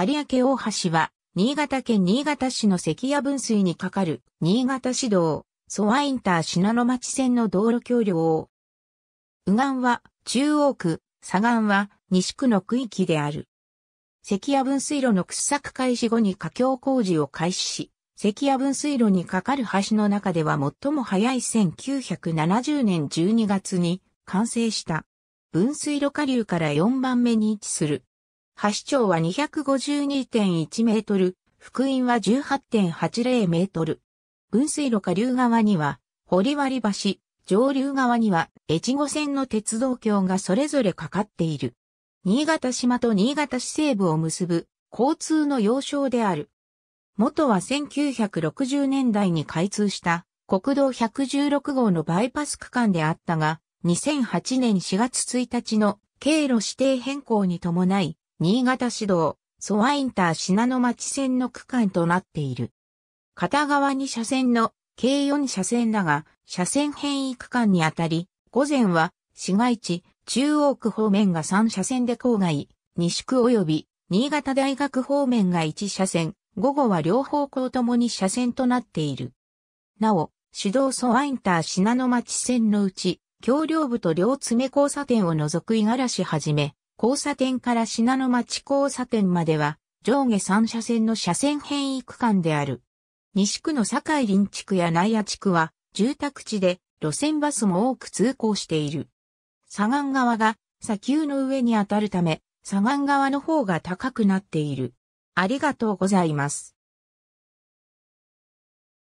有明大橋は、新潟県新潟市の関谷分水にかかる、新潟市道、ソワインター信濃町線の道路橋梁。右岸は、中央区、左岸は、西区の区域である。関谷分水路の掘削開始後に架橋工事を開始し、関谷分水路にかかる橋の中では最も早い1970年12月に完成した。分水路下流から4番目に位置する橋長は252.1メートル、福音は18.80メートル。分水路下流側には、堀割橋、上流側には、越後線の鉄道橋がそれぞれかかっている。新潟島と新潟市西部を結ぶ、交通の要衝である。元は1960年代に開通した国道116号のバイパス区間であったが、2008年4月1日の経路指定変更に伴い、新潟市道、ソアインター品野町線の区間となっている。片側に車線の計4車線だが、車線変異区間にあたり、午前は市街地、中央区方面が3車線で郊外、西区及び新潟大学方面が1車線、午後は両方向ともに車線となっている。なお、市道ソアインター品野町線のうち、橋梁部と両詰交差点を除く五十嵐はじめ、交差点から品の町交差点までは上下三車線の車線変異区間である。西区の堺林地区や内野地区は住宅地で路線バスも多く通行している。左岸側が砂丘の上に当たるため、左岸側の方が高くなっている。ありがとうございます。